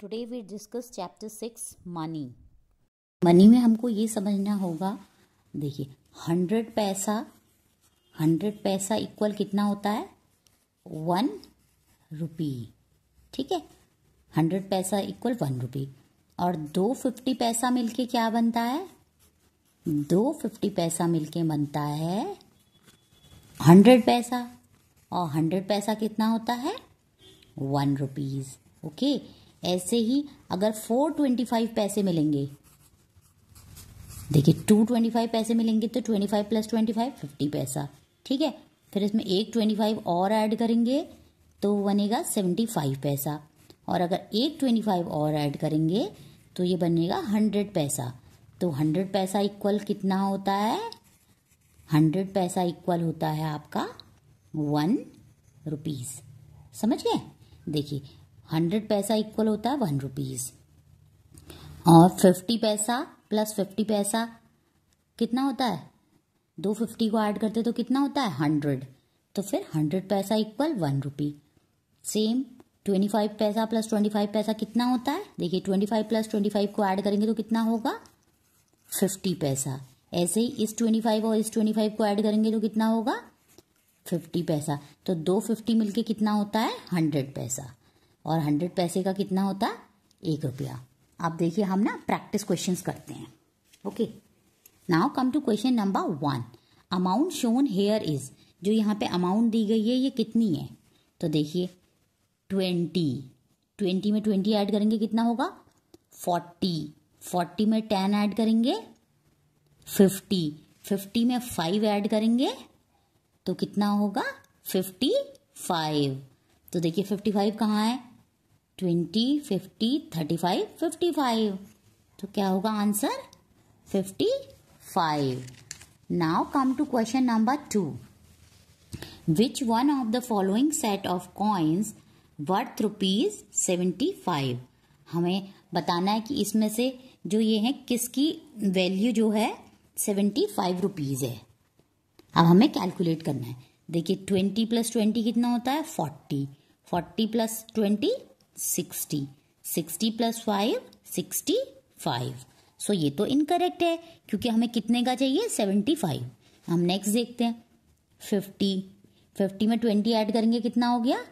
Today we discuss chapter six money money में हमको ये समझना होगा देखिए हंड्रेड पैसा हंड्रेड पैसा इक्वल कितना होता है वन रुपी ठीक है हंड्रेड पैसा इक्वल वन रुपी और दो फिफ्टी पैसा मिलके क्या बनता है दो फिफ्टी पैसा मिलके बनता है हंड्रेड पैसा और हंड्रेड पैसा कितना होता है वन रुपीज़ ओके okay? ऐसे ही अगर फोर ट्वेंटी फाइव पैसे मिलेंगे देखिए टू ट्वेंटी फाइव पैसे मिलेंगे तो twenty five plus twenty five fifty पैसा ठीक है फिर इसमें एक ट्वेंटी फाइव और ऐड करेंगे तो बनेगा सेवेंटी फाइव पैसा और अगर एक ट्वेंटी फाइव और ऐड करेंगे तो ये बनेगा हंड्रेड पैसा तो हंड्रेड पैसा इक्वल कितना होता है हंड्रेड पैसा इक्वल होता है आपका वन रुपीज़ समझ गए देखिए हंड्रेड पैसा इक्वल होता है वन रुपीज़ और फिफ्टी पैसा प्लस फिफ्टी पैसा कितना होता है दो फिफ्टी को ऐड करते तो कितना होता है हंड्रेड तो फिर हंड्रेड पैसा equal one rupee same twenty five पैसा प्लस ट्वेंटी फाइव पैसा कितना होता है देखिए twenty five plus twenty five को ऐड करेंगे तो कितना होगा फिफ्टी पैसा ऐसे ही इस ट्वेंटी फाइव और इस ट्वेंटी फाइव को ऐड करेंगे तो कितना होगा फिफ्टी पैसा तो दो फिफ्टी मिलके कितना होता है हंड्रेड पैसा और हंड्रेड पैसे का कितना होता है एक रुपया आप देखिए हम ना प्रैक्टिस क्वेश्चंस करते हैं okay now come to question number one amount shown here is जो यहाँ पे अमाउंट दी गई है ये कितनी है तो देखिए ट्वेंटी ट्वेंटी में ट्वेंटी ऐड करेंगे कितना होगा फोर्टी फोर्टी में टेन ऐड करेंगे फिफ्टी फिफ्टी में फाइव ऐड करेंगे तो कितना होगा फिफ्टी फाइव तो देखिए फिफ्टी फाइव कहाँ है twenty fifty thirty five fifty five तो क्या होगा answer fifty five now come to question number two which one of the following set of coins worth rupees seventy five हमें बताना है कि इसमें से जो ये है किसकी वैल्यू जो है सेवेंटी फाइव रुपीज़ है अब हमें कैलकुलेट करना है देखिए ट्वेंटी प्लस ट्वेंटी कितना होता है forty forty plus twenty sixty sixty plus five sixty five so ये तो इनकरेक्ट है क्योंकि हमें कितने का चाहिए सेवेंटी फाइव हम नेक्स्ट देखते हैं फिफ्टी फिफ्टी में ट्वेंटी ऐड करेंगे कितना हो गया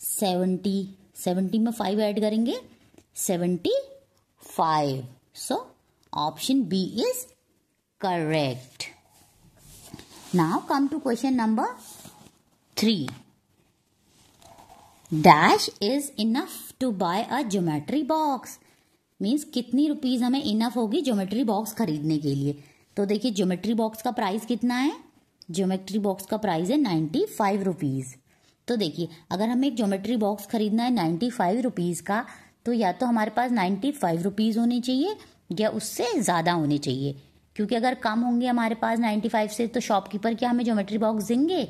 सेवेंटी सेवेंटी में फाइव ऐड करेंगे seventy five so option B is correct now come to question number three dash is enough to bye a geometry box means कितनी रुपीज हमें enough होगी ज्योमेट्री बॉक्स खरीदने के लिए तो देखिए ज्योमेट्री बॉक्स का प्राइस कितना है ज्योमेट्री बॉक्स का प्राइस है नाइन्टी फाइव रुपीज़ तो देखिए अगर हमें एक ज्योमेट्री बॉक्स खरीदना है नाइन्टी फाइव रुपीज़ का तो या तो हमारे पास नाइन्टी फाइव रुपीज़ होने चाहिए या उससे ज़्यादा होने चाहिए क्योंकि अगर कम होंगे हमारे पास नाइन्टी फाइव से तो शॉपकीपर क्या हमें ज्योमेट्री बॉक्स देंगे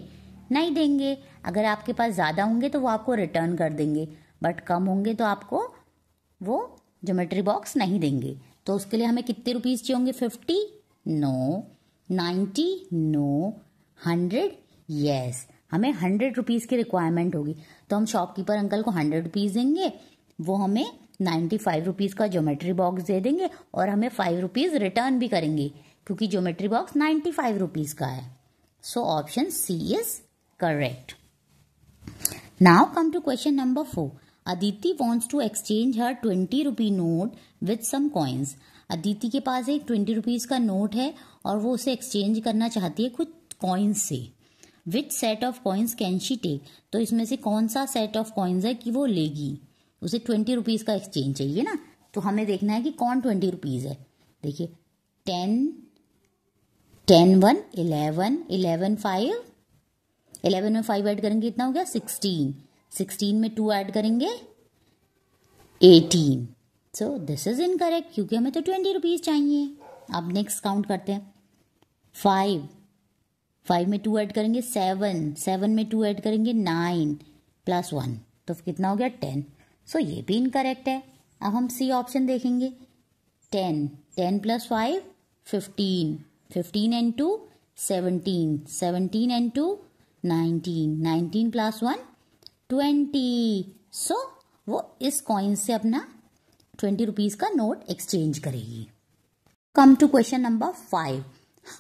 उतना ही देंगे अगर आपके पास ज़्यादा होंगे तो वो आपको रिटर्न कर देंगे बट कम होंगे तो आपको वो जोमेट्री बॉक्स नहीं देंगे तो उसके लिए हमें कितने रुपीज़ चाहिए होंगे fifty no ninety no hundred yes हमें हंड्रेड रुपीज़ की रिक्वायरमेंट होगी तो हम शॉपकीपर अंकल को हंड्रेड रुपीज़ देंगे वो हमें नाइन्टी फाइव रुपीज़ का ज्योमेट्री बॉक्स दे देंगे और हमें फाइव रुपीज़ रिटर्न भी करेंगे क्योंकि geometry box ninety five rupees का है so option C is Correct. Now come to question number 4. Aditi wants to exchange her 20 rupee note with some coins Aditi के पास एक 20 रुपीज़ का नोट है और वो उसे एक्सचेंज करना चाहती है कुछ कॉइन्स से which set of coins can she take तो इसमें से कौन सा सेट ऑफ कॉइन्स है कि वो लेगी उसे ट्वेंटी रुपीज़ का एक्सचेंज चाहिए ना तो हमें देखना है कि कौन ट्वेंटी रुपीज़ है देखिए ten ten one eleven eleven five eleven में फाइव ऐड करेंगे कितना हो गया सिक्सटीन सिक्सटीन में टू ऐड करेंगे eighteen so this is incorrect क्योंकि हमें तो ट्वेंटी रुपीज़ चाहिए आप नेक्स्ट काउंट करते हैं फाइव फाइव में टू ऐड करेंगे सेवन सेवन में टू ऐड करेंगे नाइन प्लस वन तो कितना हो गया टेन सो so, ये भी इनकरेक्ट है अब हम सी ऑप्शन देखेंगे ten ten plus five fifteen fifteen and two seventeen seventeen and two nineteen nineteen plus one twenty so वो इस कॉइन से अपना ट्वेंटी रुपीज का नोट एक्सचेंज करेगी come to question number five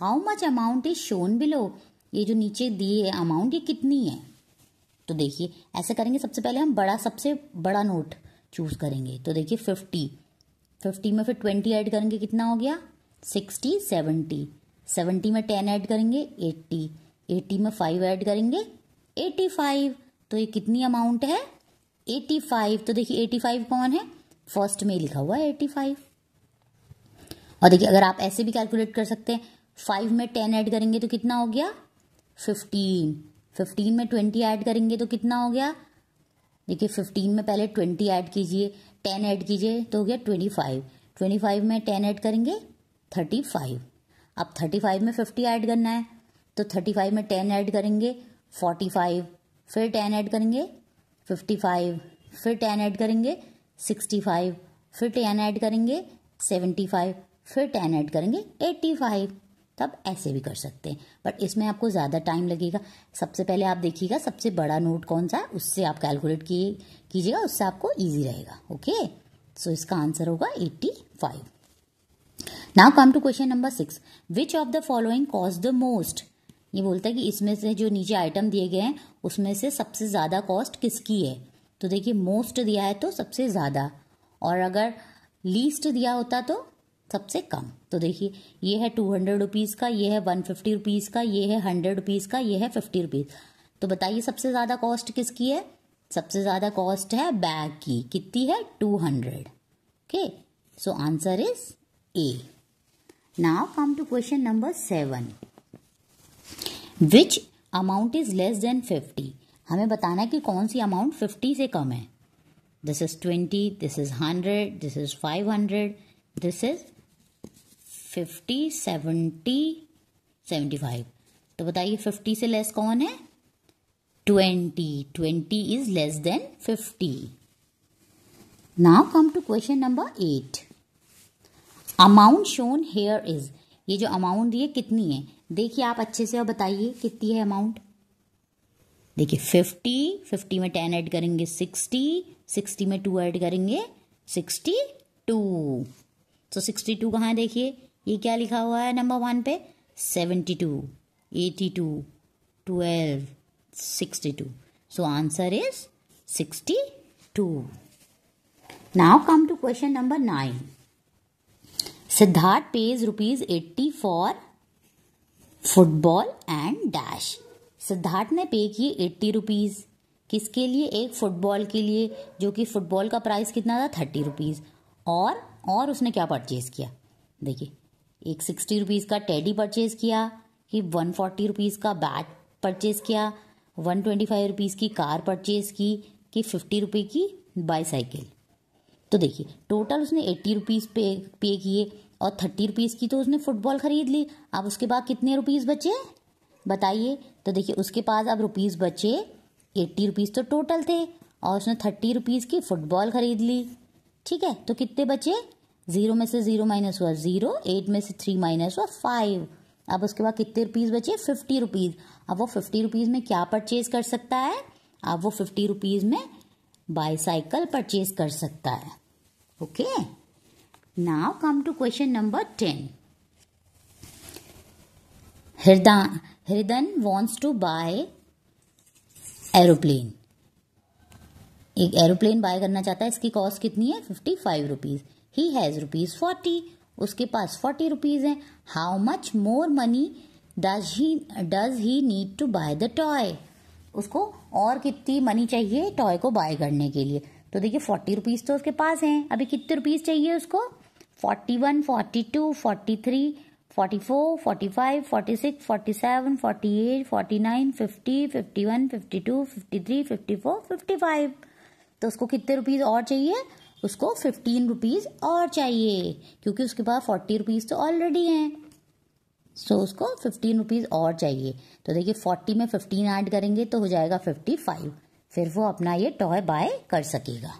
how much amount is shown below ये जो नीचे दिए अमाउंट ये कितनी है तो देखिए ऐसे करेंगे सबसे पहले हम बड़ा सबसे बड़ा नोट चूज करेंगे तो देखिए फिफ्टी फिफ्टी में फिर ट्वेंटी ऐड करेंगे कितना हो गया सिक्सटी सेवेंटी सेवेंटी में टेन ऐड करेंगे एट्टी एटी में फाइव ऐड करेंगे एटी फाइव तो ये कितनी अमाउंट है एटी फाइव तो देखिए एटी फाइव कौन है फर्स्ट में लिखा हुआ है एटी फाइव और देखिए अगर आप ऐसे भी कैलकुलेट कर सकते हैं फाइव में टेन ऐड करेंगे तो कितना हो गया फिफ्टीन फिफ्टीन में ट्वेंटी ऐड करेंगे तो कितना हो गया देखिए फिफ्टीन में पहले ट्वेंटी ऐड कीजिए टेन ऐड कीजिए तो हो गया ट्वेंटी फाइव ट्वेंटी फाइव में टेन ऐड करेंगे थर्टी फाइव अब थर्टी फाइव में फिफ्टी ऐड करना है तो थर्टी फाइव में टेन ऐड करेंगे फोर्टी फाइव फिर टेन ऐड करेंगे फिफ्टी फाइव फिर टेन ऐड करेंगे सिक्सटी फाइव फिर टेन ऐड करेंगे सेवेंटी फाइव फिर टेन ऐड करेंगे एट्टी फाइव तब ऐसे भी कर सकते हैं बट इसमें आपको ज़्यादा टाइम लगेगा सबसे पहले आप देखिएगा सबसे बड़ा नोट कौन सा है उससे आप कैलकुलेट की, कीजिएगा उससे आपको ईजी रहेगा ओके सो so, इसका आंसर होगा eighty five now come to question number six which of the following costs the most ये बोलता है कि इसमें से जो नीचे आइटम दिए गए हैं उसमें से सबसे ज़्यादा कॉस्ट किसकी है तो देखिए मोस्ट दिया है तो सबसे ज़्यादा और अगर लीस्ट दिया होता तो सबसे कम तो देखिए ये है टू हंड्रेड रुपीज़ का ये है वन फिफ्टी रुपीज़ का ये है हंड्रेड रुपीज़ का ये है फिफ्टी रुपीज़ तो बताइए सबसे ज़्यादा कॉस्ट किसकी है सबसे ज़्यादा कॉस्ट है बैग की कितनी है two hundred okay so answer is A now come to question number seven which amount is less than fifty हमें बताना है कि कौन सी अमाउंट फिफ्टी से कम है this is twenty this is hundred this is five hundred this is fifty seventy seventy five तो बताइए फिफ्टी से लेस कौन है twenty twenty is less than fifty now come to question number eight amount shown here is ये जो amount दी है कितनी है देखिए आप अच्छे से और बताइए कितनी है अमाउंट देखिए फिफ्टी फिफ्टी में टेन ऐड करेंगे सिक्सटी सिक्सटी में टू ऐड करेंगे सिक्सटी टू तो सिक्सटी टू कहाँ देखिए ये क्या लिखा हुआ है नंबर वन पे seventy two eighty two twelve sixty two so answer is sixty two now come to question number nine Siddharth pays rupees eighty for football and dash Siddharth ने पे किए एट्टी रुपीज़ किसके लिए एक फुटबॉल के लिए जो कि फुटबॉल का प्राइस कितना था थर्टी रुपीज़ और और उसने क्या परचेज़ किया देखिए एक सिक्सटी रुपीज़ का टेडी परचेज़ किया कि वन फोर्टी रुपीज़ का बैट परचेज़ किया वन ट्वेंटी फाइव रुपीज़ की कार परचेज़ की कि फिफ्टी रुपये की बाईसाइकिल तो देखिए टोटल उसने एट्टी रुपीज़ पे पे किए और थर्टी रुपीज़ की तो उसने फुटबॉल ख़रीद ली अब उसके बाद कितने रुपीज़ बचे बताइए तो देखिए उसके पास अब रुपीज़ बचे एट्टी रुपीज़ तो टोटल थे और उसने थर्टी रुपीज़ की फ़ुटबॉल ख़रीद ली ठीक है तो कितने बचे ज़ीरो में से ज़ीरो माइनस हुआ ज़ीरो एट में से थ्री माइनस हुआ फाइव अब उसके बाद कितने रुपीज़ बचे फिफ्टी रुपीज़ अब वो फिफ्टी रुपीज़ में क्या परचेज़ कर सकता है अब वो फिफ्टी रुपीज़ में बाईसाइकिल परचेज़ कर सकता है okay okay? Now come to question number ten Hirdan, Hridan wants to buy aeroplane एक एरोप्लेन बाय करना चाहता है इसकी कॉस्ट कितनी है fifty five rupees he has rupees forty उसके पास फोर्टी रुपीज़ है how much more money does he does he need to buy the toy उसको और कितनी मनी चाहिए टॉय को बाय करने के लिए तो देखिए फोर्टी रुपीज़ तो उसके पास हैं अभी कितने रुपीज़ चाहिए उसको forty one forty two forty three forty four forty five forty six forty seven forty eight forty nine fifty fifty one fifty two fifty three fifty four fifty five तो उसको कितने रुपीज और चाहिए उसको fifteen rupees और चाहिए क्योंकि उसके पास फोर्टी रुपीज तो ऑलरेडी है सो so, उसको फिफ्टीन रुपीज और चाहिए तो देखिए फोर्टी में फिफ्टीन ऐड करेंगे तो हो जाएगा फिफ्टी फाइव फिर वो अपना ये टॉय बाय कर सकेगा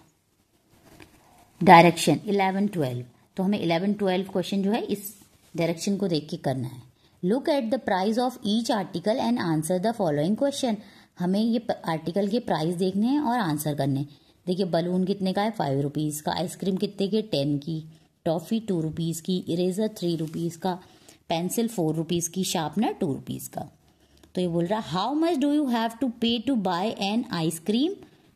डायरेक्शन इलेवन ट्वेल्व तो हमें इलेवन ट्वेल्व क्वेश्चन जो है इस डायरेक्शन को देख के करना है look at the price of each article and answer the following question हमें ये आर्टिकल के प्राइस देखने हैं और आंसर करने हैं देखिए बलून कितने का है फाइव रुपीज़ का आइसक्रीम कितने के टेन की टॉफ़ी टू रुपीज़ की इरेजर थ्री रुपीज़ का पेंसिल फोर रुपीज़ की शार्पनर टू रुपीज़ का तो ये बोल रहा how much do you have to pay to buy an ice cream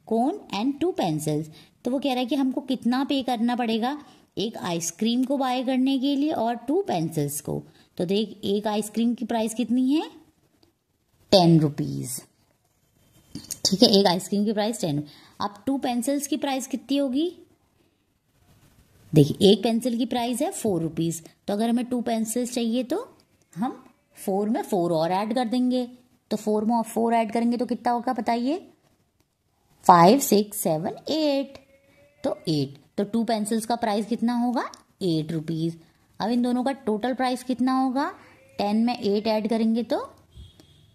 cone and two pencils तो वो कह रहा है कि हमको कितना पे करना पड़ेगा एक आइसक्रीम को बाय करने के लिए और टू पेंसिल्स को तो देख एक आइसक्रीम की प्राइस कितनी है टेन रुपीज़ ठीक है एक आइसक्रीम की प्राइस टेन अब टू पेंसिल्स की प्राइस कितनी होगी देखिए एक पेंसिल की प्राइस है फोर रुपीज़ तो अगर हमें टू पेंसिल्स चाहिए तो हम फोर में फोर और ऐड कर देंगे तो फोर में फोर ऐड करेंगे तो कितना होगा बताइए फाइव सिक्स सेवन एट तो एट तो टू पेंसिल्स का प्राइस कितना होगा एट रुपीज़ अब इन दोनों का टोटल प्राइस कितना होगा टेन में एट ऐड करेंगे तो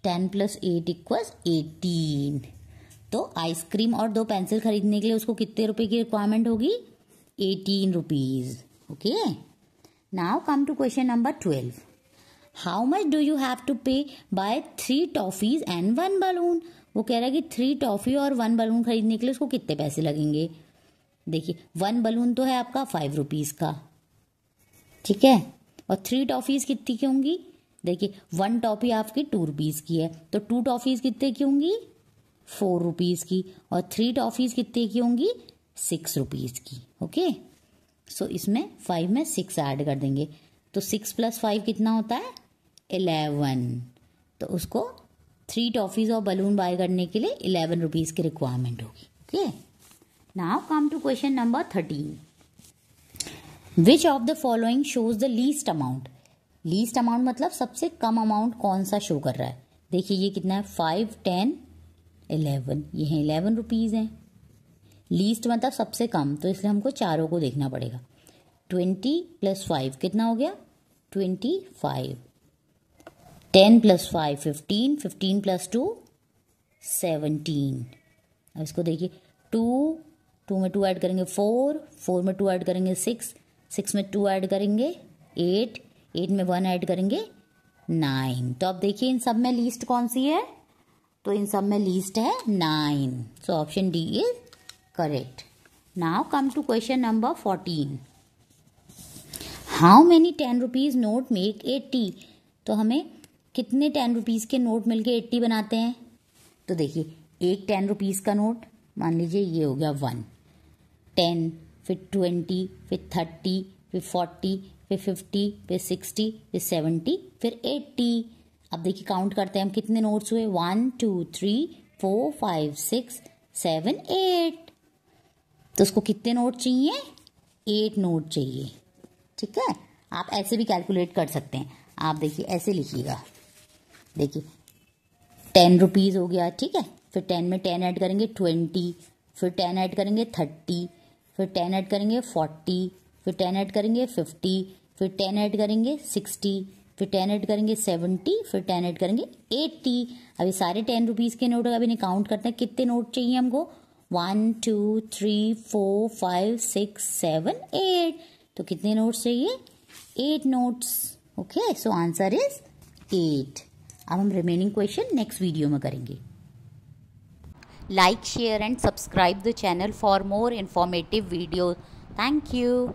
ten plus eight equals eighteen तो आइसक्रीम और दो पेंसिल खरीदने के लिए उसको कितने रुपए की रिक्वायरमेंट होगी eighteen rupees okay now come to question number twelve how much do you have to pay buy three toffees and one balloon वो कह रहा है कि थ्री टॉफी और वन बलून खरीदने के लिए उसको कितने पैसे लगेंगे देखिए वन बलून तो है आपका फाइव रुपीज़ का ठीक है और थ्री टॉफ़ीज़ कितनी की होंगी देखिए वन टॉफ़ी आपकी टू रुपीज़ की है तो टू टॉफ़ीज़ कितने की होंगी फोर रुपीज़ की और थ्री टॉफ़ीज़ कितने की होंगी सिक्स रुपीज़ की ओके सो इसमें फाइव में सिक्स ऐड कर देंगे तो सिक्स प्लस फाइव कितना होता है एलेवन तो उसको थ्री टॉफ़ीज़ और बलून बाय करने के लिए एलेवन रुपीज़ की रिक्वायरमेंट होगी okay now come to question number thirteen which of the following shows the least amount least amount मतलब सबसे कम अमाउंट कौन सा शो कर रहा है देखिए ये कितना है फाइव टेन इलेवन ये हैं इलेवन रुपीज़ हैं लीस्ट मतलब सबसे कम तो इसलिए हमको चारों को देखना पड़ेगा ट्वेंटी प्लस फाइव कितना हो गया twenty five ten plus five fifteen fifteen plus two seventeen अब इसको देखिए टू टू में टू ऐड करेंगे फोर फोर में टू ऐड करेंगे सिक्स सिक्स में टू ऐड करेंगे एट एट में वन ऐड करेंगे नाइन तो अब देखिए इन सब में लीस्ट कौन सी है तो इन सब में लीस्ट है nine so option D is correct now come to question number fourteen how many ten rupees note make eighty तो हमें कितने टेन रुपीज़ के नोट मिलके एट्टी बनाते हैं तो देखिए एक टेन रुपीज़ का नोट मान लीजिए ये हो गया वन टेन फिर ट्वेंटी फिर थर्टी फिर फोर्टी फिर फिफ्टी फिर सिक्सटी फिर सेवेंटी फिर एट्टी अब देखिए काउंट करते हैं हम कितने नोट्स हुए one two three four five six seven eight तो उसको कितने नोट चाहिए एट नोट चाहिए ठीक है आप ऐसे भी कैलकुलेट कर सकते हैं आप देखिए ऐसे लिखिएगा देखिए टेन रुपीज़ हो गया ठीक है फिर टेन में टेन ऐड करेंगे ट्वेंटी फिर टेन ऐड करेंगे थर्टी फिर टेन ऐड करेंगे फोर्टी फिर टेन ऐड करेंगे फिफ्टी फिर टेन ऐड करेंगे सिक्सटी फिर टेन ऐड करेंगे सेवेंटी फिर टेन ऐड करेंगे एट्टी अभी सारे टेन रुपीज़ के नोट अभी काउंट करते हैं कितने नोट चाहिए हमको one two three four five six seven eight तो कितने नोट्स चाहिए eight notes okay so answer is eight अब हम रिमेनिंग क्वेश्चन नेक्स्ट वीडियो में करेंगे like share and subscribe the channel for more informative videos thank you